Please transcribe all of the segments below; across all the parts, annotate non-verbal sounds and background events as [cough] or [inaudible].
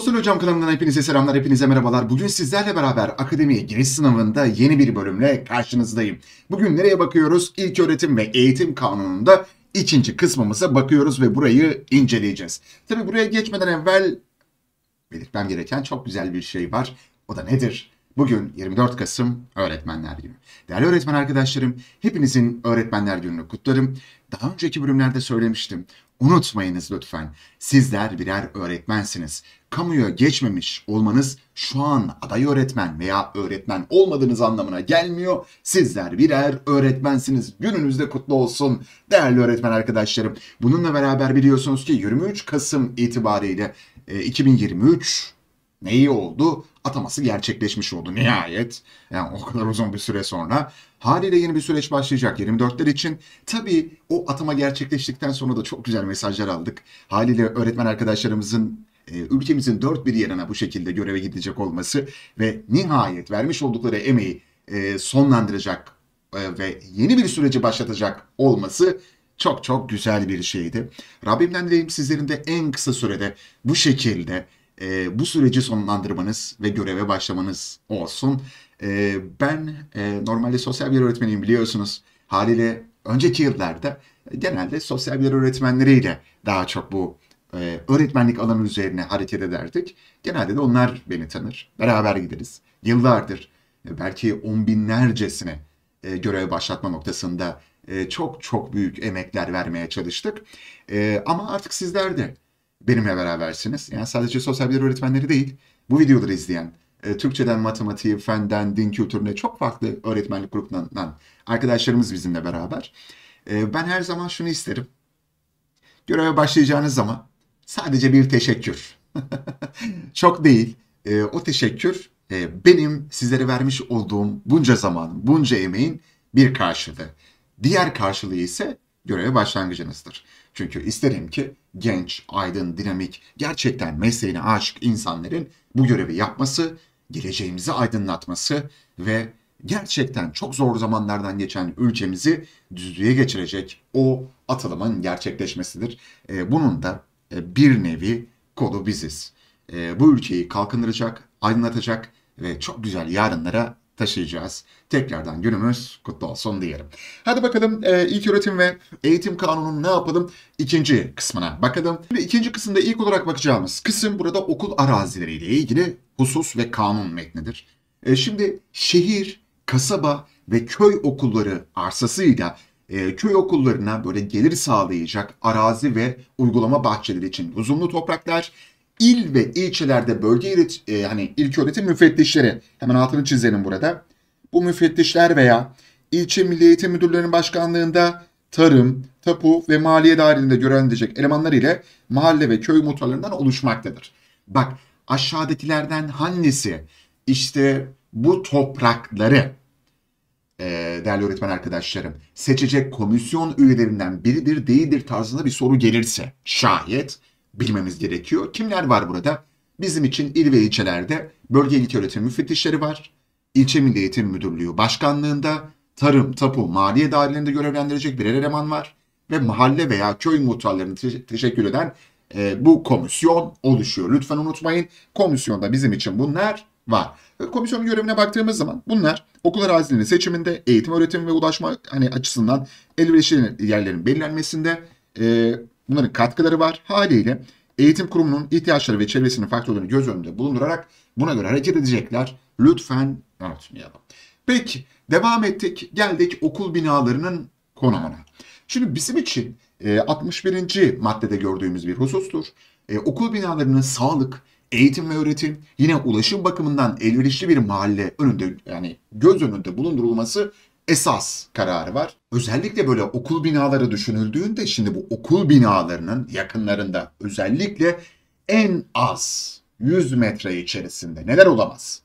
Sosyal Hocam kanalından hepinize selamlar, hepinize merhabalar. Bugün sizlerle beraber akademiye giriş sınavında yeni bir bölümle karşınızdayım. Bugün nereye bakıyoruz? İlk öğretim ve eğitim kanununda ikinci kısmımıza bakıyoruz ve burayı inceleyeceğiz. Tabi buraya geçmeden evvel belirtmem gereken çok güzel bir şey var. O da nedir? Bugün 24 Kasım Öğretmenler Günü. Değerli öğretmen arkadaşlarım, hepinizin Öğretmenler Günü'nü kutlarım. Daha önceki bölümlerde söylemiştim. Unutmayınız lütfen. Sizler birer öğretmensiniz. Kamuya geçmemiş olmanız şu an aday öğretmen veya öğretmen olmadığınız anlamına gelmiyor. Sizler birer öğretmensiniz. Gününüz de kutlu olsun değerli öğretmen arkadaşlarım. Bununla beraber biliyorsunuz ki 23 Kasım itibariyle 2023 e, neyi oldu? Ataması gerçekleşmiş oldu nihayet. Yani o kadar uzun bir süre sonra Haliyle yeni bir süreç başlayacak 24'ler için. Tabii o atama gerçekleştikten sonra da çok güzel mesajlar aldık. Haliyle öğretmen arkadaşlarımızın e, ülkemizin dört bir yerine bu şekilde göreve gidecek olması ve nihayet vermiş oldukları emeği e, sonlandıracak e, ve yeni bir süreci başlatacak olması çok çok güzel bir şeydi. Rabbimden dileyim sizlerin de en kısa sürede bu şekilde e, bu süreci sonlandırmanız ve göreve başlamanız olsun. E, ben e, normalde sosyal bir öğretmeniyim biliyorsunuz. Haliyle önceki yıllarda genelde sosyal bir öğretmenleriyle daha çok bu e, öğretmenlik alanı üzerine hareket ederdik. Genelde de onlar beni tanır. Beraber gideriz. Yıllardır e, belki on binlercesine e, görev başlatma noktasında e, çok çok büyük emekler vermeye çalıştık. E, ama artık sizler de benimle berabersiniz. Yani sadece sosyal bilimler öğretmenleri değil, bu videoları izleyen e, Türkçeden matematiğe, fenden, din kültürüne çok farklı öğretmenlik gruplarından arkadaşlarımız bizimle beraber. E, ben her zaman şunu isterim. Göreve başlayacağınız zaman sadece bir teşekkür. [laughs] çok değil. E, o teşekkür benim sizlere vermiş olduğum bunca zaman, bunca emeğin bir karşılığı. Diğer karşılığı ise göreve başlangıcınızdır. Çünkü isterim ki genç, aydın, dinamik, gerçekten mesleğine aşık insanların bu görevi yapması geleceğimizi aydınlatması ve gerçekten çok zor zamanlardan geçen ülkemizi düzlüğe geçirecek o atılımın gerçekleşmesidir. E, bunun da e, bir nevi kolu biziz. E, bu ülkeyi kalkındıracak, aydınlatacak ve çok güzel yarınlara taşıyacağız. Tekrardan günümüz kutlu olsun diyelim. Hadi bakalım e, ilk öğretim ve eğitim kanununun ne yapalım ikinci kısmına bakalım. Şimdi ikinci kısımda ilk olarak bakacağımız kısım burada okul arazileriyle ilgili husus ve kanun metnidir. E, şimdi şehir, kasaba ve köy okulları arsasıyla e, köy okullarına böyle gelir sağlayacak arazi ve uygulama bahçeleri için uzunlu topraklar il ve ilçelerde bölge e, hani ilk öğretim müfettişleri hemen altını çizelim burada. Bu müfettişler veya ilçe milli eğitim müdürlerinin başkanlığında tarım, tapu ve maliye dairelerinde görevlendirecek elemanlar ile mahalle ve köy muhtarlarından oluşmaktadır. Bak aşağıdakilerden hangisi işte bu toprakları e, değerli öğretmen arkadaşlarım seçecek komisyon üyelerinden biridir değildir tarzında bir soru gelirse şayet bilmemiz gerekiyor. Kimler var burada? Bizim için il ve ilçelerde bölge ilk öğretim müfettişleri var. İlçe Milli Eğitim Müdürlüğü Başkanlığında tarım, tapu, maliye dairelerinde görevlendirecek birer eleman var. Ve mahalle veya köy muhtarlarını te- teşekkür eden e, bu komisyon oluşuyor. Lütfen unutmayın komisyonda bizim için bunlar var. Komisyonun görevine baktığımız zaman bunlar okul arazilerinin seçiminde, eğitim, öğretim ve ulaşma hani açısından elverişli yerlerin belirlenmesinde, e, Bunların katkıları var. Haliyle eğitim kurumunun ihtiyaçları ve çevresinin faktörlerini göz önünde bulundurarak buna göre hareket edecekler. Lütfen unutmayalım. Peki devam ettik. Geldik okul binalarının konumuna. Şimdi bizim için 61. E, maddede gördüğümüz bir husustur. E, okul binalarının sağlık, eğitim ve öğretim yine ulaşım bakımından elverişli bir mahalle önünde yani göz önünde bulundurulması esas kararı var. Özellikle böyle okul binaları düşünüldüğünde şimdi bu okul binalarının yakınlarında özellikle en az 100 metre içerisinde neler olamaz?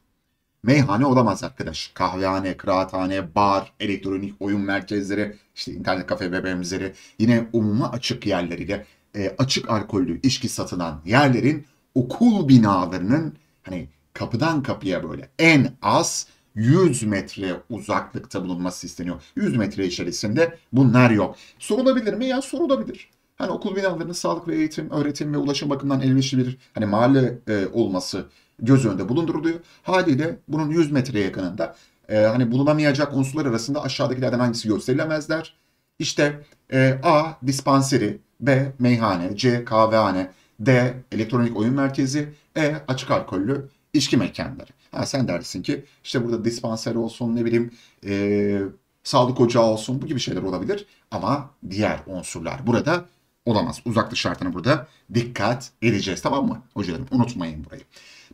Meyhane olamaz arkadaş. Kahvehane, kıraathane, bar, elektronik oyun merkezleri, işte internet kafe ve benzeri yine umuma açık yerleriyle e, açık alkollü içki satılan yerlerin okul binalarının hani kapıdan kapıya böyle en az 100 metre uzaklıkta bulunması isteniyor. 100 metre içerisinde bunlar yok. Sorulabilir mi? Ya sorulabilir. Hani okul binalarının sağlık ve eğitim, öğretim ve ulaşım bakımından elverişli bir hani mahalle e, olması göz önünde bulunduruluyor. Haliyle bunun 100 metreye yakınında e, hani bulunamayacak unsurlar arasında aşağıdakilerden hangisi gösterilemezler? İşte e, A. Dispanseri, B. Meyhane, C. Kahvehane, D. Elektronik oyun merkezi, E. Açık alkollü içki mekanları. Ha sen dersin ki işte burada dispanser olsun ne bileyim e, sağlık ocağı olsun bu gibi şeyler olabilir. Ama diğer unsurlar burada olamaz. Uzaklık şartına burada dikkat edeceğiz tamam mı hocalarım? Unutmayın burayı.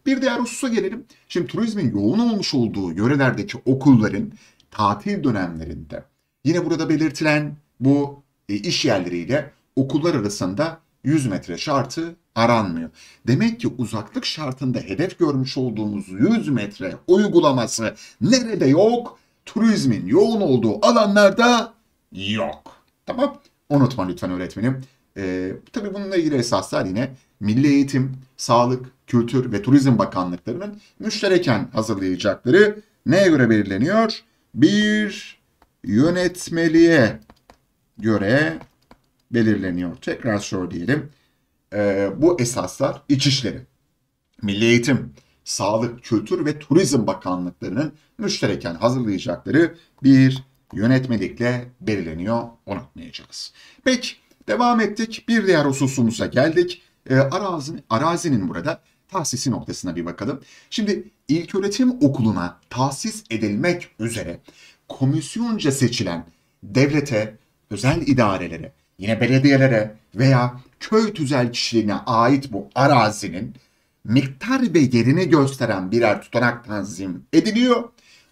Bir diğer hususa gelelim. Şimdi turizmin yoğun olmuş olduğu yörelerdeki okulların tatil dönemlerinde yine burada belirtilen bu e, iş yerleriyle okullar arasında 100 metre şartı aranmıyor. Demek ki uzaklık şartında hedef görmüş olduğumuz 100 metre uygulaması nerede yok? Turizmin yoğun olduğu alanlarda yok. Tamam? Unutma lütfen öğretmenim. Ee, tabii bununla ilgili esaslar yine Milli Eğitim, Sağlık, Kültür ve Turizm Bakanlıklarının müştereken hazırlayacakları neye göre belirleniyor? Bir yönetmeliğe göre belirleniyor. Tekrar söyleyelim. E, bu esaslar İçişleri, Milli Eğitim, Sağlık, Kültür ve Turizm Bakanlıklarının müştereken hazırlayacakları bir yönetmelikle belirleniyor. Unutmayacağız. Peki devam ettik. Bir diğer hususumuza geldik. E, ee, arazinin, arazinin burada tahsisi noktasına bir bakalım. Şimdi ilköğretim okuluna tahsis edilmek üzere komisyonca seçilen devlete, özel idarelere yine belediyelere veya köy tüzel kişiliğine ait bu arazinin miktar ve yerini gösteren birer tutanak tanzim ediliyor.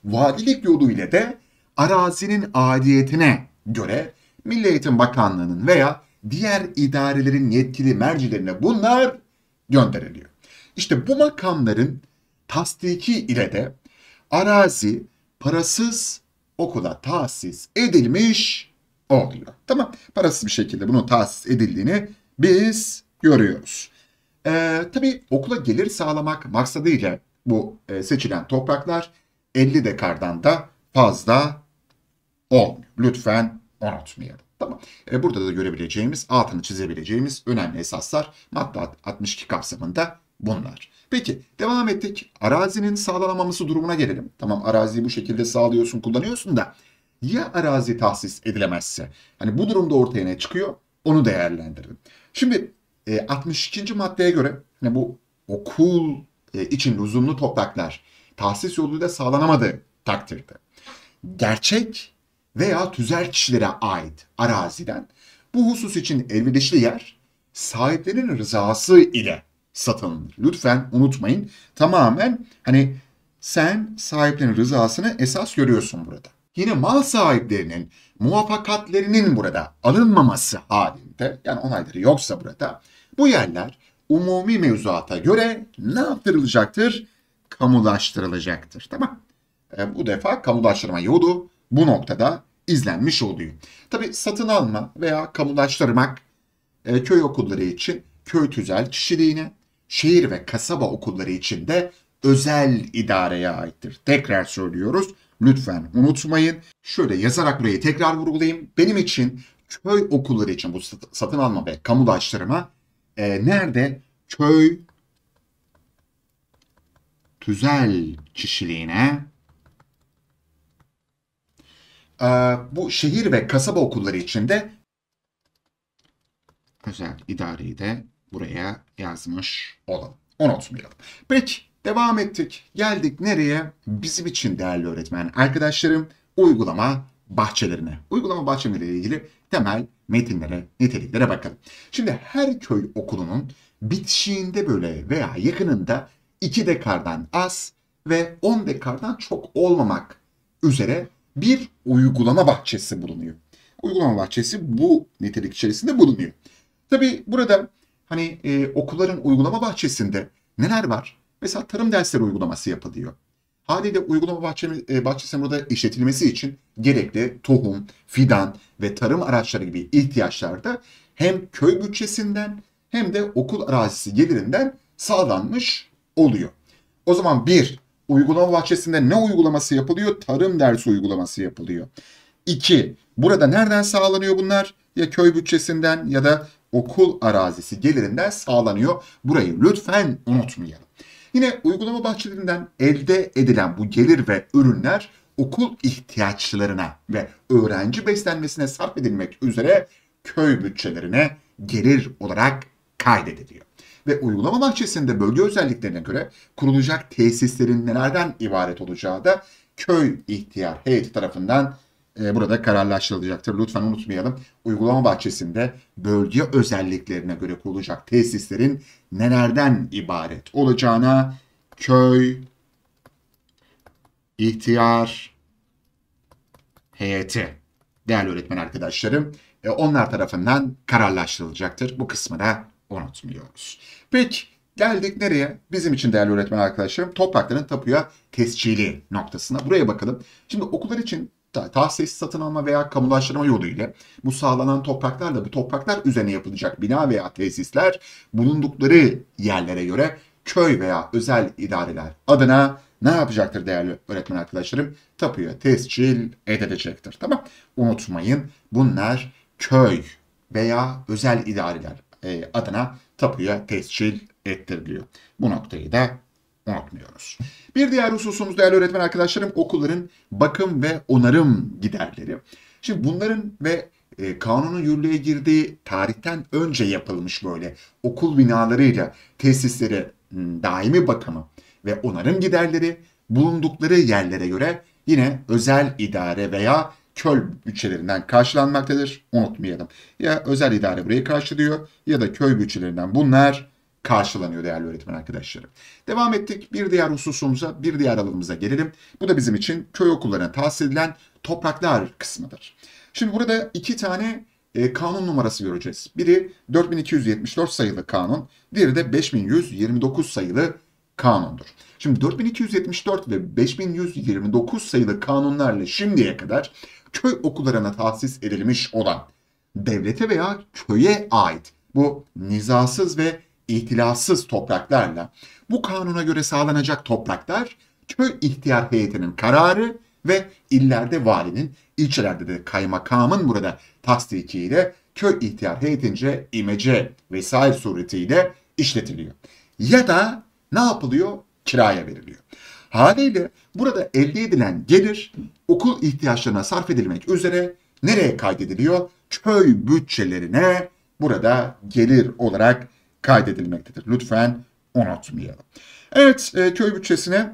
Vadilik yolu ile de arazinin adiyetine göre Milli Eğitim Bakanlığı'nın veya diğer idarelerin yetkili mercilerine bunlar gönderiliyor. İşte bu makamların tasdiki ile de arazi parasız okula tahsis edilmiş oluyor. Tamam parasız bir şekilde bunun tahsis edildiğini biz görüyoruz. Ee, tabii okula gelir sağlamak maksadıyla bu e, seçilen topraklar 50 dekardan da fazla olmuyor. Lütfen unutmayalım. Tamam. E, burada da görebileceğimiz, altını çizebileceğimiz önemli esaslar madde 62 kapsamında bunlar. Peki devam ettik. Arazinin sağlanamaması durumuna gelelim. Tamam araziyi bu şekilde sağlıyorsun, kullanıyorsun da ya arazi tahsis edilemezse? Hani bu durumda ortaya ne çıkıyor? Onu değerlendirdim. Şimdi 62. E, maddeye göre hani bu okul e, için lüzumlu topraklar tahsis yoluyla sağlanamadı takdirde gerçek veya tüzel kişilere ait araziden bu husus için elverişli yer sahiplerin rızası ile satılır. Lütfen unutmayın tamamen hani sen sahiplerin rızasını esas görüyorsun burada yine mal sahiplerinin muvaffakatlerinin burada alınmaması halinde yani onayları yoksa burada bu yerler umumi mevzuata göre ne yaptırılacaktır? Kamulaştırılacaktır. Tamam. E, bu defa kamulaştırma yolu bu noktada izlenmiş oluyor. Tabi satın alma veya kamulaştırmak e, köy okulları için köy tüzel kişiliğine, şehir ve kasaba okulları için de özel idareye aittir. Tekrar söylüyoruz lütfen unutmayın. Şöyle yazarak burayı tekrar vurgulayayım. Benim için köy okulları için bu satın alma ve kamulaştırma e, nerede? Köy tüzel kişiliğine e, bu şehir ve kasaba okulları için de, özel idareyi de buraya yazmış olalım. Onu unutmayalım. Peki Devam ettik. Geldik nereye? Bizim için değerli öğretmen arkadaşlarım uygulama bahçelerine. Uygulama bahçeleriyle ilgili temel metinlere, niteliklere bakalım. Şimdi her köy okulunun bitişiğinde böyle veya yakınında 2 dekardan az ve 10 dekardan çok olmamak üzere bir uygulama bahçesi bulunuyor. Uygulama bahçesi bu nitelik içerisinde bulunuyor. Tabi burada hani e, okulların uygulama bahçesinde neler var? Mesela tarım dersleri uygulaması yapılıyor. Haliyle uygulama bahçe, e, bahçesi burada işletilmesi için gerekli tohum, fidan ve tarım araçları gibi ihtiyaçlarda hem köy bütçesinden hem de okul arazisi gelirinden sağlanmış oluyor. O zaman bir, uygulama bahçesinde ne uygulaması yapılıyor? Tarım dersi uygulaması yapılıyor. İki, burada nereden sağlanıyor bunlar? Ya köy bütçesinden ya da okul arazisi gelirinden sağlanıyor. Burayı lütfen unutmayalım. Yine uygulama bahçelerinden elde edilen bu gelir ve ürünler okul ihtiyaçlarına ve öğrenci beslenmesine sarf edilmek üzere köy bütçelerine gelir olarak kaydediliyor. Ve uygulama bahçesinde bölge özelliklerine göre kurulacak tesislerin nelerden ibaret olacağı da köy ihtiyar heyeti tarafından e, burada kararlaştırılacaktır. Lütfen unutmayalım. Uygulama bahçesinde bölge özelliklerine göre kurulacak tesislerin nelerden ibaret olacağına köy, ihtiyar, heyeti değerli öğretmen arkadaşlarım e, onlar tarafından kararlaştırılacaktır. Bu kısmı da unutmuyoruz. Peki geldik nereye? Bizim için değerli öğretmen arkadaşlarım toprakların tapuya tescili noktasına. Buraya bakalım. Şimdi okullar için tahsis satın alma veya kamulaştırma yoluyla bu sağlanan topraklar da bu topraklar üzerine yapılacak bina veya tesisler bulundukları yerlere göre köy veya özel idareler adına ne yapacaktır değerli öğretmen arkadaşlarım? Tapuya tescil edilecektir. Tamam. Unutmayın bunlar köy veya özel idareler e, adına tapuya tescil ettiriliyor. Bu noktayı da unutmuyoruz. Bir diğer hususumuz değerli öğretmen arkadaşlarım okulların bakım ve onarım giderleri. Şimdi bunların ve e, kanunun yürürlüğe girdiği tarihten önce yapılmış böyle okul binalarıyla tesisleri daimi bakımı ve onarım giderleri bulundukları yerlere göre yine özel idare veya köl bütçelerinden karşılanmaktadır. Unutmayalım. Ya özel idare burayı karşılıyor ya da köy bütçelerinden bunlar karşılanıyor değerli öğretmen arkadaşlarım. Devam ettik. Bir diğer hususumuza, bir diğer alanımıza gelelim. Bu da bizim için köy okullarına tahsis edilen topraklar kısmıdır. Şimdi burada iki tane e, kanun numarası göreceğiz. Biri 4274 sayılı kanun, diğeri de 5129 sayılı kanundur. Şimdi 4274 ve 5129 sayılı kanunlarla şimdiye kadar köy okullarına tahsis edilmiş olan devlete veya köye ait bu nizasız ve ihtilassız topraklarla bu kanuna göre sağlanacak topraklar köy ihtiyar heyetinin kararı ve illerde valinin, ilçelerde de kaymakamın burada tasdikiyle köy ihtiyar heyetince imece vesaire suretiyle işletiliyor. Ya da ne yapılıyor? Kiraya veriliyor. Haliyle burada elde edilen gelir okul ihtiyaçlarına sarf edilmek üzere nereye kaydediliyor? Köy bütçelerine burada gelir olarak kaydedilmektedir. Lütfen unutmayalım. Evet e, köy bütçesine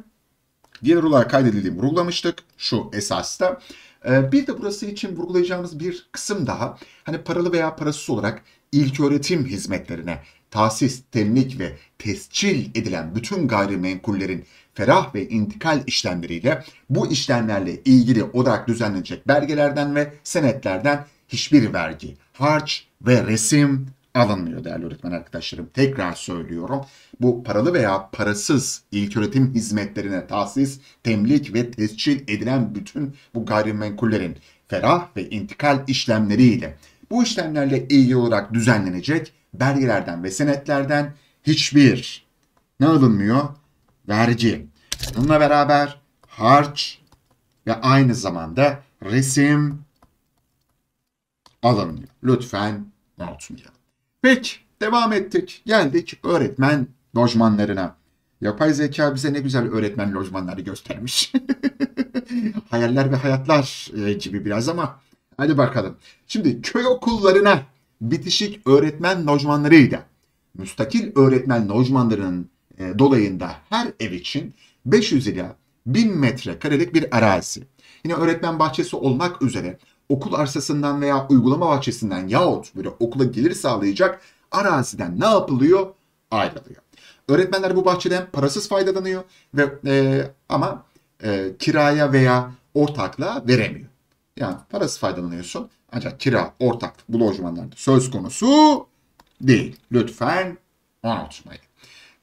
gelir olarak kaydedildiğini vurgulamıştık şu esasta. E, bir de burası için vurgulayacağımız bir kısım daha hani paralı veya parasız olarak ilköğretim hizmetlerine tahsis, temlik ve tescil edilen bütün gayrimenkullerin ferah ve intikal işlemleriyle bu işlemlerle ilgili odak düzenlenecek belgelerden ve senetlerden hiçbir vergi, harç ve resim alınmıyor değerli öğretmen arkadaşlarım. Tekrar söylüyorum. Bu paralı veya parasız öğretim hizmetlerine tahsis, temlik ve tescil edilen bütün bu gayrimenkullerin ferah ve intikal işlemleriyle bu işlemlerle ilgili olarak düzenlenecek belgelerden ve senetlerden hiçbir ne alınmıyor? Vergi. Bununla beraber harç ve aynı zamanda resim alınmıyor. Lütfen unutmayalım. Peki devam ettik. Geldik öğretmen lojmanlarına. Yapay zeka bize ne güzel öğretmen lojmanları göstermiş. [laughs] Hayaller ve hayatlar e, gibi biraz ama hadi bakalım. Şimdi köy okullarına bitişik öğretmen lojmanlarıyla müstakil öğretmen lojmanlarının e, dolayında her ev için 500 ila 1000 metrekarelik bir arazi. Yine öğretmen bahçesi olmak üzere okul arsasından veya uygulama bahçesinden yahut böyle okula gelir sağlayacak araziden ne yapılıyor? Ayrılıyor. Öğretmenler bu bahçeden parasız faydalanıyor ve e, ama e, kiraya veya ortaklığa veremiyor. Yani parasız faydalanıyorsun ancak kira, ortak bu lojmanlarda söz konusu değil. Lütfen unutmayın.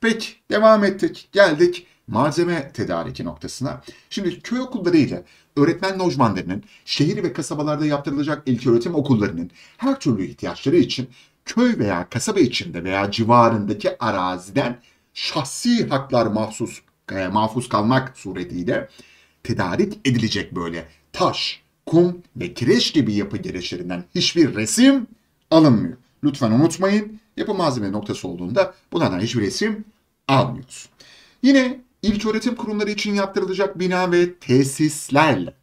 Peki devam ettik geldik malzeme tedariki noktasına. Şimdi köy okulları ile öğretmen lojmanlarının, şehir ve kasabalarda yaptırılacak ilköğretim okullarının her türlü ihtiyaçları için köy veya kasaba içinde veya civarındaki araziden şahsi haklar mahsus, e, mahfuz kalmak suretiyle tedarik edilecek böyle taş, kum ve kireç gibi yapı gereçlerinden hiçbir resim alınmıyor. Lütfen unutmayın yapı malzeme noktası olduğunda bunlardan hiçbir resim almıyoruz. Yine Öğretim kurumları için yaptırılacak bina ve tesislerle,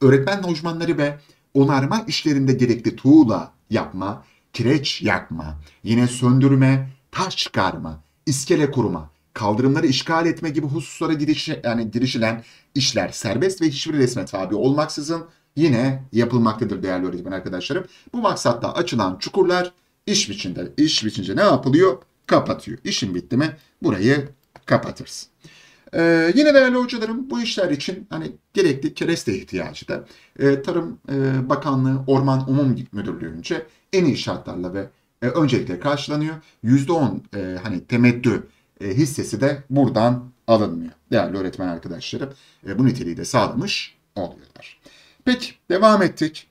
öğretmen lojmanları ve onarma işlerinde gerekli tuğla yapma, kireç yakma, yine söndürme, taş çıkarma, iskele kurma, kaldırımları işgal etme gibi hususlara giriş, yani girişilen işler serbest ve hiçbir resme tabi olmaksızın yine yapılmaktadır değerli öğretmen arkadaşlarım. Bu maksatta açılan çukurlar iş biçimde, iş biçince ne yapılıyor? Kapatıyor. İşin bitti mi? Burayı kapatırsın. Ee, yine değerli hocalarım bu işler için hani gerekli kereste ihtiyacı da e, Tarım e, Bakanlığı Orman Umum Müdürlüğü'nce en iyi şartlarla ve e, öncelikle karşılanıyor. %10 e, hani temettü e, hissesi de buradan alınmıyor. Değerli öğretmen arkadaşlarım e, bu niteliği de sağlamış oluyorlar. Peki devam ettik.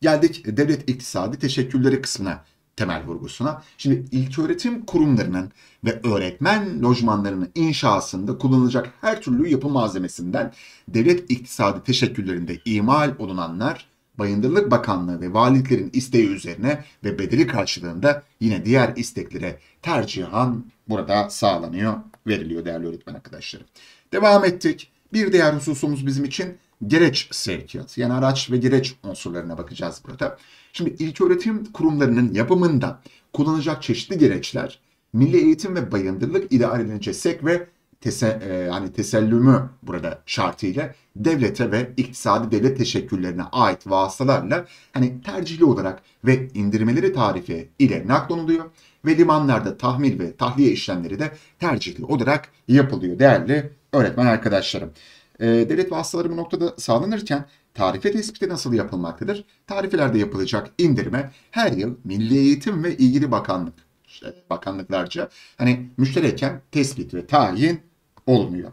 Geldik devlet iktisadi teşekkülleri kısmına temel vurgusuna. Şimdi öğretim kurumlarının ve öğretmen lojmanlarının inşasında kullanılacak her türlü yapı malzemesinden devlet iktisadi teşekküllerinde imal olunanlar Bayındırlık Bakanlığı ve valiliklerin isteği üzerine ve bedeli karşılığında yine diğer isteklere tercihan burada sağlanıyor, veriliyor değerli öğretmen arkadaşlarım. Devam ettik. Bir diğer hususumuz bizim için gereç sevkiyatı yani araç ve gereç unsurlarına bakacağız burada. Şimdi öğretim kurumlarının yapımında kullanacak çeşitli gereçler milli eğitim ve bayındırlık idarelerine sek ve tese, e, hani tesellümü burada şartıyla devlete ve iktisadi devlet teşekküllerine ait vasıtalarla hani tercihli olarak ve indirmeleri tarifi ile naklanılıyor ve limanlarda tahmil ve tahliye işlemleri de tercihli olarak yapılıyor değerli öğretmen arkadaşlarım e, devlet vasıtaları bu noktada sağlanırken tarife tespiti nasıl yapılmaktadır? Tarifelerde yapılacak indirime her yıl Milli Eğitim ve ilgili bakanlık işte bakanlıklarca hani müştereken tespit ve tayin olmuyor.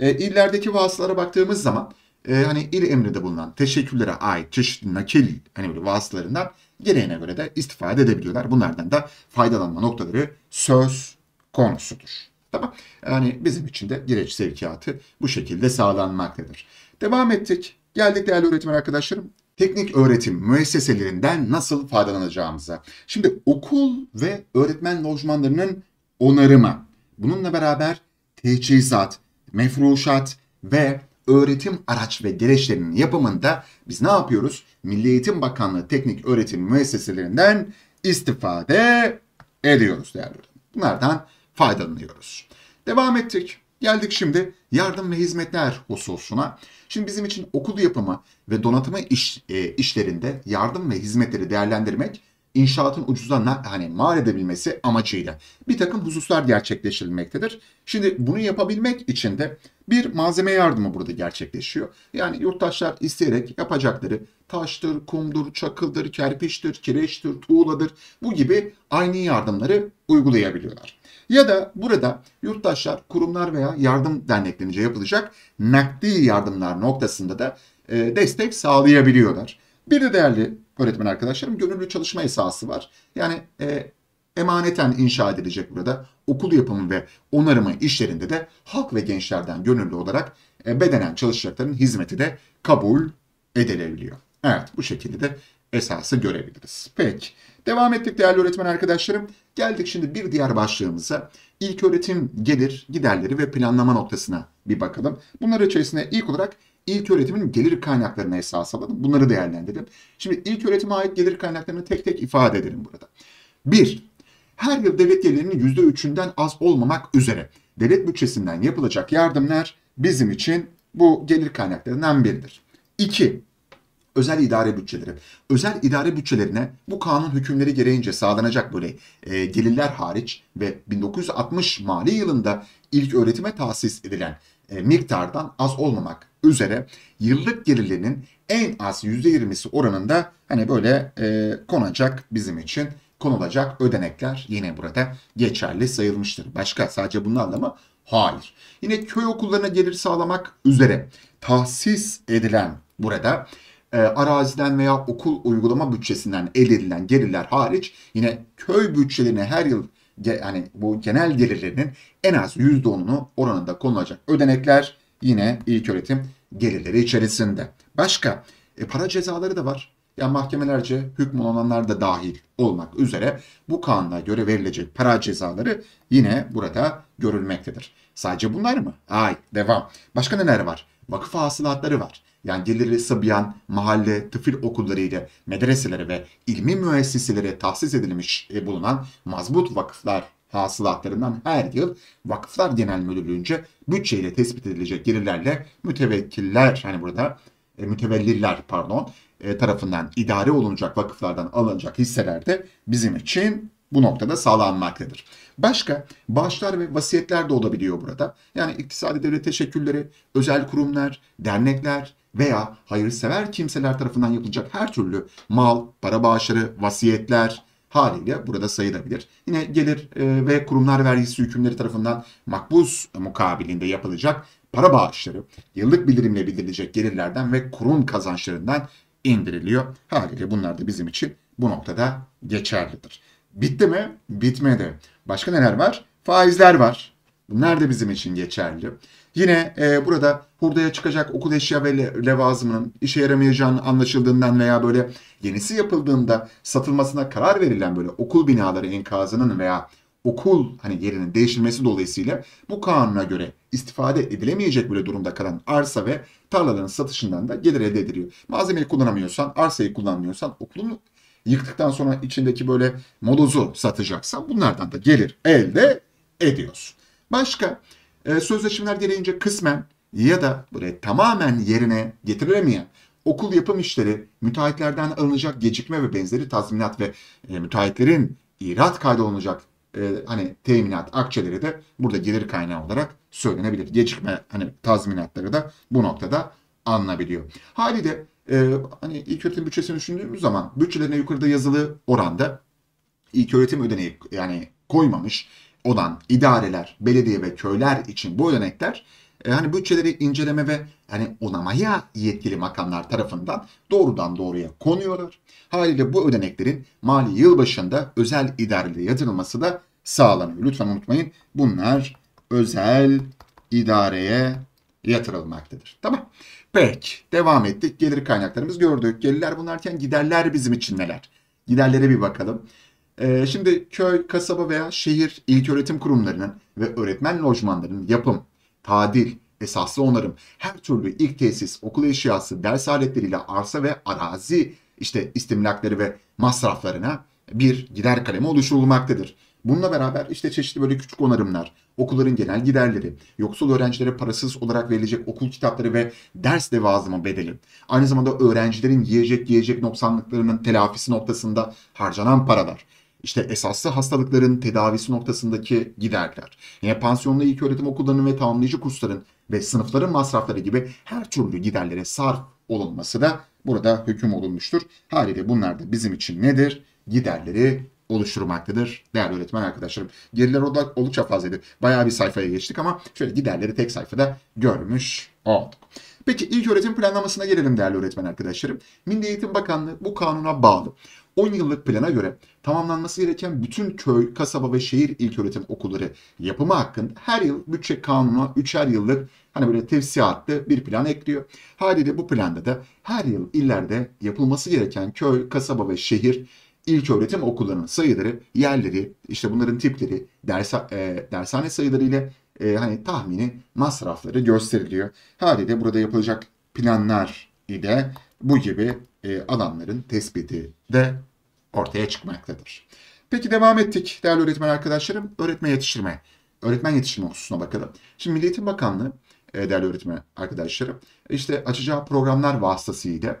E, illerdeki vasıtalara baktığımız zaman e, hani il emrinde bulunan teşekküllere ait çeşitli nakil hani böyle vasıtalarından gereğine göre de istifade edebiliyorlar. Bunlardan da faydalanma noktaları söz konusudur. Tamam. Yani bizim için de gireç sevkiyatı bu şekilde sağlanmaktadır. Devam ettik. Geldik değerli öğretmen arkadaşlarım. Teknik öğretim müesseselerinden nasıl faydalanacağımıza. Şimdi okul ve öğretmen lojmanlarının onarımı. Bununla beraber teçhizat, mefruşat ve öğretim araç ve gereçlerinin yapımında biz ne yapıyoruz? Milli Eğitim Bakanlığı Teknik Öğretim Müesseselerinden istifade ediyoruz değerli öğretmen. Bunlardan faydalanıyoruz. Devam ettik. Geldik şimdi yardım ve hizmetler hususuna. Şimdi bizim için okul yapımı ve donatımı iş, e, işlerinde yardım ve hizmetleri değerlendirmek inşaatın ucuza na, hani mal edebilmesi amacıyla bir takım hususlar gerçekleştirilmektedir. Şimdi bunu yapabilmek için de bir malzeme yardımı burada gerçekleşiyor. Yani yurttaşlar isteyerek yapacakları taştır, kumdur, çakıldır, kerpiçtir, kireçtir, tuğladır bu gibi aynı yardımları uygulayabiliyorlar. Ya da burada yurttaşlar, kurumlar veya yardım derneklerince yapılacak nakdi yardımlar noktasında da e, destek sağlayabiliyorlar. Bir de değerli öğretmen arkadaşlarım gönüllü çalışma esası var. Yani e, emaneten inşa edilecek burada okul yapımı ve onarımı işlerinde de halk ve gençlerden gönüllü olarak e, bedenen çalışacakların hizmeti de kabul edilebiliyor. Evet bu şekilde de esası görebiliriz. Peki. Devam ettik değerli öğretmen arkadaşlarım. Geldik şimdi bir diğer başlığımıza. İlk öğretim gelir, giderleri ve planlama noktasına bir bakalım. Bunlar içerisinde ilk olarak ilk öğretimin gelir kaynaklarına esas alalım. Bunları değerlendirelim. Şimdi ilk öğretime ait gelir kaynaklarını tek tek ifade edelim burada. 1. Her yıl devlet gelirinin %3'ünden az olmamak üzere devlet bütçesinden yapılacak yardımlar bizim için bu gelir kaynaklarından biridir. 2 özel idare bütçeleri. Özel idare bütçelerine bu kanun hükümleri gereğince sağlanacak böyle e, gelirler hariç ve 1960 mali yılında ilk öğretime tahsis edilen e, miktardan az olmamak üzere yıllık gelirlerinin en az %20'si oranında hani böyle e, konacak bizim için konulacak ödenekler yine burada geçerli sayılmıştır. Başka sadece bunun anlamı hayır. Yine köy okullarına gelir sağlamak üzere tahsis edilen burada e, araziden veya okul uygulama bütçesinden elde edilen gelirler hariç yine köy bütçelerine her yıl yani bu genel gelirlerinin en az %10'unu oranında konulacak ödenekler yine ilköğretim gelirleri içerisinde. Başka e, para cezaları da var. Yani mahkemelerce hükmü olanlar da dahil olmak üzere bu kanuna göre verilecek para cezaları yine burada görülmektedir. Sadece bunlar mı? Ay devam. Başka neler var? Vakıf hasılatları var yani geliri sabiyan mahalle, tıfil okulları ile medreselere ve ilmi müesseselere tahsis edilmiş e, bulunan mazbut vakıflar hasılatlarından her yıl Vakıflar Genel Müdürlüğü'nce bütçeyle tespit edilecek gelirlerle mütevekkiller, hani burada e, mütevelliler pardon e, tarafından idare olunacak vakıflardan alınacak hisseler de bizim için bu noktada sağlanmaktadır. Başka bağışlar ve vasiyetler de olabiliyor burada. Yani iktisadi devlet teşekkülleri, özel kurumlar, dernekler, veya hayırsever kimseler tarafından yapılacak her türlü mal, para bağışları, vasiyetler haliyle burada sayılabilir. Yine gelir e, ve kurumlar vergisi hükümleri tarafından makbuz mukabilinde yapılacak para bağışları yıllık bildirimle bildirilecek gelirlerden ve kurum kazançlarından indiriliyor. Haliyle bunlar da bizim için bu noktada geçerlidir. Bitti mi? Bitmedi. Başka neler var? Faizler var. Bunlar da bizim için geçerli. Yine e, burada hurdaya çıkacak okul eşya ve levazımının işe yaramayacağını anlaşıldığından veya böyle yenisi yapıldığında satılmasına karar verilen böyle okul binaları enkazının veya okul hani yerinin değiştirilmesi dolayısıyla bu kanuna göre istifade edilemeyecek böyle durumda kalan arsa ve tarlaların satışından da gelir elde ediliyor. Malzemeyi kullanamıyorsan, arsayı kullanmıyorsan okulun yıktıktan sonra içindeki böyle modozu satacaksan bunlardan da gelir elde ediyorsun. Başka e, sözleşmeler gereğince kısmen ya da buraya tamamen yerine getirilemeyen okul yapım işleri, müteahhitlerden alınacak gecikme ve benzeri tazminat ve e, müteahhitlerin irat kaydı olunacak e, hani teminat akçeleri de burada gelir kaynağı olarak söylenebilir. Gecikme hani tazminatları da bu noktada alınabiliyor. Haliyle e, hani ilk öğretim bütçesini düşündüğümüz zaman bütçelerine yukarıda yazılı oranda ilk öğretim ödeneği yani koymamış olan idareler, belediye ve köyler için bu ödenekler e, hani bütçeleri inceleme ve hani onamaya yetkili makamlar tarafından doğrudan doğruya konuyorlar. Haliyle bu ödeneklerin mali yıl başında özel idareliğe yatırılması da sağlanıyor. Lütfen unutmayın bunlar özel idareye yatırılmaktadır. Tamam. Peki devam ettik. Gelir kaynaklarımız gördük. Gelirler bunlarken giderler bizim için neler? Giderlere bir bakalım. Ee, şimdi köy, kasaba veya şehir ilköğretim kurumlarının ve öğretmen lojmanlarının yapım, tadil, esaslı onarım, her türlü ilk tesis, okul eşyası, ders aletleriyle arsa ve arazi işte istimlakları ve masraflarına bir gider kalemi oluşturulmaktadır. Bununla beraber işte çeşitli böyle küçük onarımlar, okulların genel giderleri, yoksul öğrencilere parasız olarak verilecek okul kitapları ve ders devazımı bedeli, aynı zamanda öğrencilerin yiyecek yiyecek noksanlıklarının telafisi noktasında harcanan paralar, işte esaslı hastalıkların tedavisi noktasındaki giderler. Yine pansiyonlu ilk öğretim okullarının ve tamamlayıcı kursların ve sınıfların masrafları gibi her türlü giderlere sarf olunması da burada hüküm olunmuştur. Haliyle bunlar da bizim için nedir? Giderleri oluşturmaktadır değerli öğretmen arkadaşlarım. Geriler odak oldukça fazlaydı. Bayağı bir sayfaya geçtik ama şöyle giderleri tek sayfada görmüş olduk. Peki ilk öğretim planlamasına gelelim değerli öğretmen arkadaşlarım. Milli Eğitim Bakanlığı bu kanuna bağlı 10 yıllık plana göre tamamlanması gereken bütün köy, kasaba ve şehir öğretim okulları yapımı hakkında her yıl bütçe kanunu 3'er yıllık hani böyle tevsiatlı bir plan ekliyor. Haliyle bu planda da her yıl illerde yapılması gereken köy, kasaba ve şehir ilk öğretim okullarının sayıları, yerleri, işte bunların tipleri, ders, e, dershane sayıları ile e, hani tahmini masrafları gösteriliyor. Haliyle burada yapılacak planlar ile bu gibi e, alanların tespiti de ortaya çıkmaktadır. Peki devam ettik değerli öğretmen arkadaşlarım. Öğretmen yetiştirme, öğretmen yetiştirme hususuna bakalım. Şimdi Milli Eğitim Bakanlığı e, değerli öğretmen arkadaşlarım işte açacağı programlar vasıtasıyla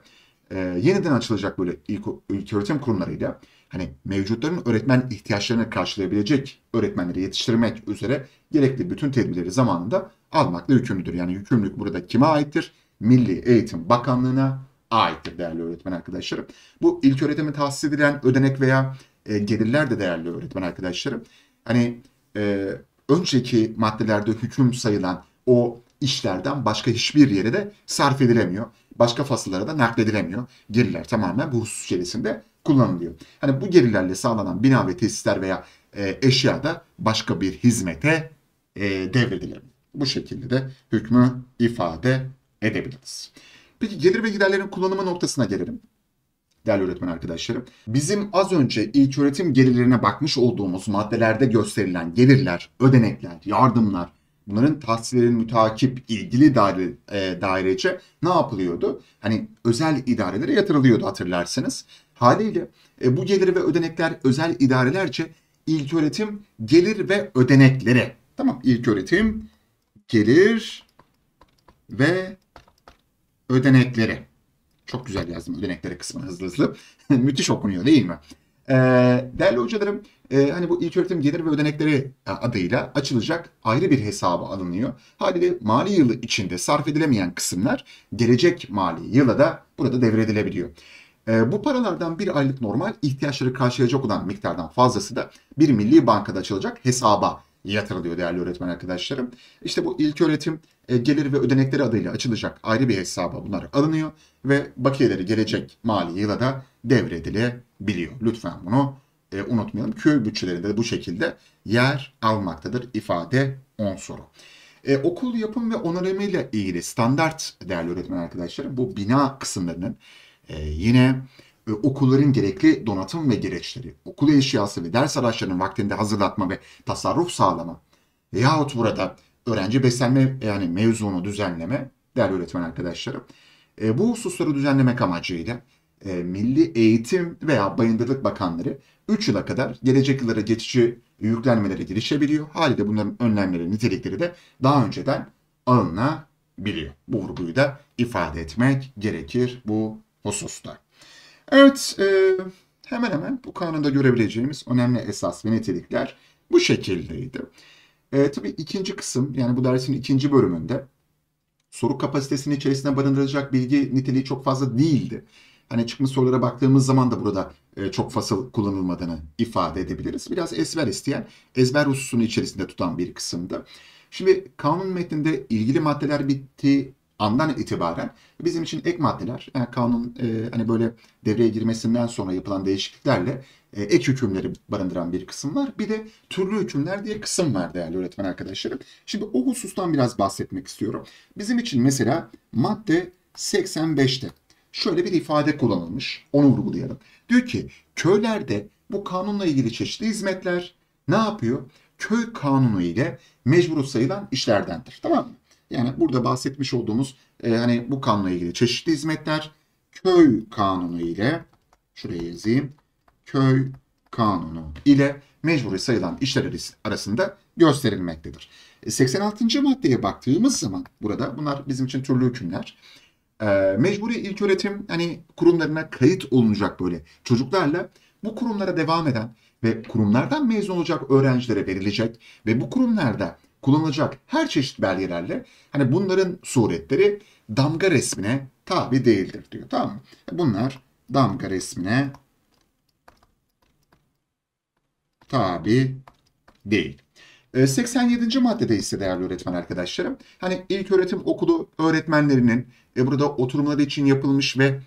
e, yeniden açılacak böyle ilk, ilk öğretim kurumlarıyla hani mevcutların öğretmen ihtiyaçlarını karşılayabilecek öğretmenleri yetiştirmek üzere gerekli bütün tedbirleri zamanında almakla yükümlüdür. Yani yükümlülük burada kime aittir? Milli Eğitim Bakanlığı'na aittir değerli öğretmen arkadaşlarım. Bu ilk öğretimi tahsis edilen ödenek veya e, gelirler de değerli öğretmen arkadaşlarım. Hani e, önceki maddelerde hüküm sayılan o işlerden başka hiçbir yere de sarf edilemiyor. Başka fasıllara da nakledilemiyor. Gelirler tamamen bu husus içerisinde kullanılıyor. Hani bu gelirlerle sağlanan bina ve tesisler veya e, eşya da başka bir hizmete e, devredilemiyor. Bu şekilde de hükmü ifade edebiliriz. Peki gelir ve giderlerin kullanımı noktasına gelelim. Değerli öğretmen arkadaşlarım, bizim az önce ilk öğretim gelirlerine bakmış olduğumuz maddelerde gösterilen gelirler, ödenekler, yardımlar, bunların tahsillerinin mütakip ilgili daire, e, dairece ne yapılıyordu? Hani özel idarelere yatırılıyordu hatırlarsınız. Haliyle e, bu gelir ve ödenekler özel idarelerce ilk öğretim gelir ve ödeneklere. Tamam ilk öğretim gelir ve ödenekleri. Çok güzel yazdım ödenekleri kısmını hızlı hızlı. [laughs] Müthiş okunuyor değil mi? E, değerli hocalarım e, hani bu ilk öğretim gelir ve ödenekleri e, adıyla açılacak ayrı bir hesaba alınıyor. Haliyle mali yılı içinde sarf edilemeyen kısımlar gelecek mali yıla da burada devredilebiliyor. E, bu paralardan bir aylık normal ihtiyaçları karşılayacak olan miktardan fazlası da bir milli bankada açılacak hesaba yatırılıyor değerli öğretmen arkadaşlarım. İşte bu ilk öğretim e, gelir ve ödenekleri adıyla açılacak ayrı bir hesaba bunlar alınıyor ve bakiyeleri gelecek mali yıla da devredilebiliyor. Lütfen bunu e, unutmayalım. Köy bütçelerinde de bu şekilde yer almaktadır ifade 10 soru. E, okul yapım ve onarımı ile ilgili standart değerli öğretmen arkadaşlarım bu bina kısımlarının e, yine e, okulların gerekli donatım ve gereçleri, okul eşyası ve ders araçlarının vaktinde hazırlatma ve tasarruf sağlama veyahut burada öğrenci beslenme yani mevzunu düzenleme değerli öğretmen arkadaşlarım. E, bu hususları düzenlemek amacıyla e, Milli Eğitim veya Bayındırlık Bakanları 3 yıla kadar gelecek yıllara geçici yüklenmelere girişebiliyor. Halde bunların önlemleri, nitelikleri de daha önceden alınabiliyor. Bu vurguyu da ifade etmek gerekir bu hususta. Evet, e, hemen hemen bu kanunda görebileceğimiz önemli esas ve nitelikler bu şekildeydi. E, tabii ikinci kısım, yani bu dersin ikinci bölümünde soru kapasitesinin içerisinde barındıracak bilgi niteliği çok fazla değildi. Hani çıkmış sorulara baktığımız zaman da burada e, çok fasıl kullanılmadığını ifade edebiliriz. Biraz ezber isteyen, ezber hususunu içerisinde tutan bir kısımdı. Şimdi kanun metninde ilgili maddeler bitti, andan itibaren bizim için ek maddeler yani e, kanun e, hani böyle devreye girmesinden sonra yapılan değişikliklerle e, ek hükümleri barındıran bir kısım var. Bir de türlü hükümler diye kısım var değerli öğretmen arkadaşlarım. Şimdi o husustan biraz bahsetmek istiyorum. Bizim için mesela madde 85'te şöyle bir ifade kullanılmış. Onu vurgulayalım. Diyor ki köylerde bu kanunla ilgili çeşitli hizmetler ne yapıyor? Köy kanunu ile mecbur sayılan işlerdendir. Tamam mı? Yani burada bahsetmiş olduğumuz e, hani bu kanunla ilgili çeşitli hizmetler köy kanunu ile şuraya yazayım. Köy kanunu ile mecburi sayılan işler arasında gösterilmektedir. 86. E, maddeye baktığımız zaman burada bunlar bizim için türlü hükümler. Ee, mecburi ilköğretim hani kurumlarına kayıt olunacak böyle çocuklarla bu kurumlara devam eden ve kurumlardan mezun olacak öğrencilere verilecek ve bu kurumlarda kullanılacak her çeşit belgelerle hani bunların suretleri damga resmine tabi değildir diyor. Tamam mı? E bunlar damga resmine tabi değil. 87. E, maddede ise değerli öğretmen arkadaşlarım, hani ilk öğretim okulu öğretmenlerinin e, burada oturumları için yapılmış ve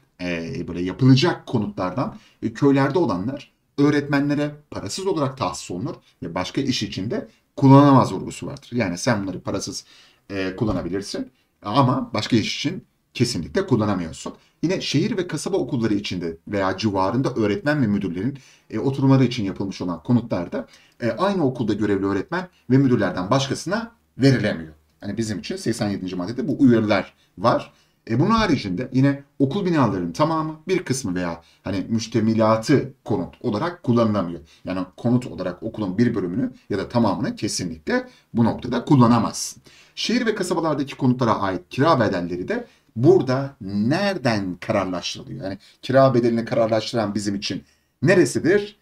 böyle yapılacak konutlardan köylerde olanlar öğretmenlere parasız olarak tahsis olunur ve başka iş için de kullanamaz vurgusu vardır. Yani sen bunları parasız e, kullanabilirsin ama başka iş için kesinlikle kullanamıyorsun. Yine şehir ve kasaba okulları içinde veya civarında öğretmen ve müdürlerin e, oturumları için yapılmış olan konutlarda e, aynı okulda görevli öğretmen ve müdürlerden başkasına verilemiyor. Yani bizim için 87. maddede bu uyarılar var. E bunun haricinde yine okul binalarının tamamı bir kısmı veya hani müştemilatı konut olarak kullanılamıyor. Yani konut olarak okulun bir bölümünü ya da tamamını kesinlikle bu noktada kullanamazsın. Şehir ve kasabalardaki konutlara ait kira bedelleri de burada nereden kararlaştırılıyor? Yani kira bedelini kararlaştıran bizim için neresidir?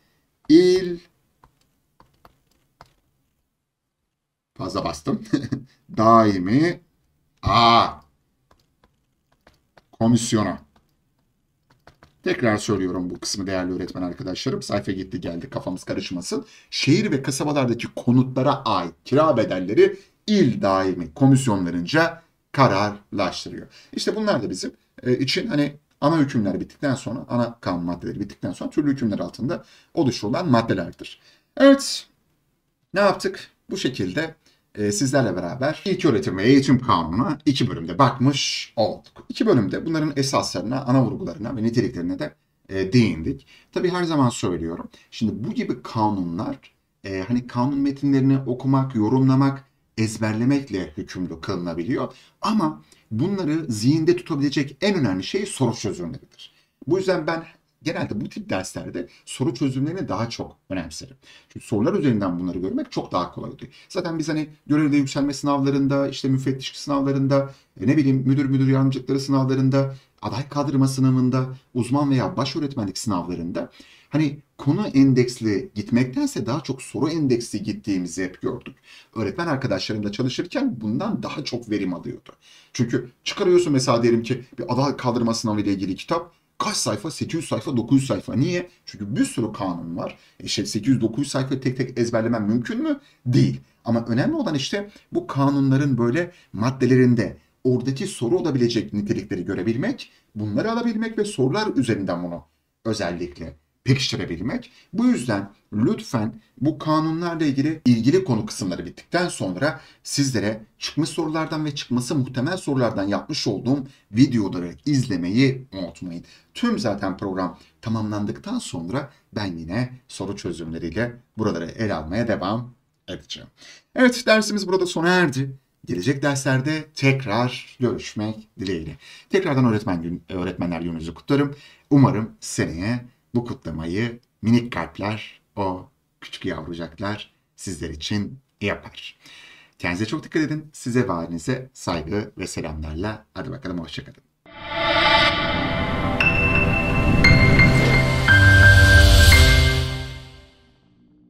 İl fazla bastım. [laughs] Daimi A komisyona. Tekrar söylüyorum bu kısmı değerli öğretmen arkadaşlarım. Sayfa gitti geldi kafamız karışmasın. Şehir ve kasabalardaki konutlara ait kira bedelleri il daimi komisyonlarınca kararlaştırıyor. İşte bunlar da bizim e, için hani ana hükümler bittikten sonra, ana kanun maddeleri bittikten sonra türlü hükümler altında oluşturulan maddelerdir. Evet, ne yaptık? Bu şekilde e, sizlerle beraber ilk öğretim ve eğitim kanununa iki bölümde bakmış olduk. İki bölümde bunların esaslarına, ana vurgularına ve niteliklerine de e, değindik. Tabii her zaman söylüyorum. Şimdi bu gibi kanunlar e, hani kanun metinlerini okumak, yorumlamak, ezberlemekle hükümlü kılınabiliyor. Ama bunları zihinde tutabilecek en önemli şey soru çözümleridir. Bu yüzden ben genelde bu tip derslerde soru çözümlerini daha çok önemserim. Çünkü sorular üzerinden bunları görmek çok daha kolay oluyor. Zaten biz hani görevde yükselme sınavlarında, işte müfettişlik sınavlarında, e, ne bileyim müdür müdür yardımcılıkları sınavlarında, aday kadrıma sınavında, uzman veya baş öğretmenlik sınavlarında hani konu endeksli gitmektense daha çok soru endeksli gittiğimizi hep gördük. Öğretmen arkadaşlarım çalışırken bundan daha çok verim alıyordu. Çünkü çıkarıyorsun mesela diyelim ki bir aday kaldırma sınavı ile ilgili kitap Kaç sayfa? 800 sayfa, 900 sayfa. Niye? Çünkü bir sürü kanun var. E işte 800-900 sayfa tek tek ezberlemem mümkün mü? Değil. Ama önemli olan işte bu kanunların böyle maddelerinde oradaki soru olabilecek nitelikleri görebilmek, bunları alabilmek ve sorular üzerinden bunu özellikle pekiştirebilmek. Bu yüzden lütfen bu kanunlarla ilgili ilgili konu kısımları bittikten sonra sizlere çıkmış sorulardan ve çıkması muhtemel sorulardan yapmış olduğum videoları izlemeyi unutmayın. Tüm zaten program tamamlandıktan sonra ben yine soru çözümleriyle buraları el almaya devam edeceğim. Evet dersimiz burada sona erdi. Gelecek derslerde tekrar görüşmek dileğiyle. Tekrardan öğretmen gün, öğretmenler gününüzü kutlarım. Umarım seneye bu kutlamayı minik kalpler, o küçük yavrucaklar sizler için yapar. Kendinize çok dikkat edin. Size ve ailenize saygı ve selamlarla. Hadi bakalım hoşçakalın.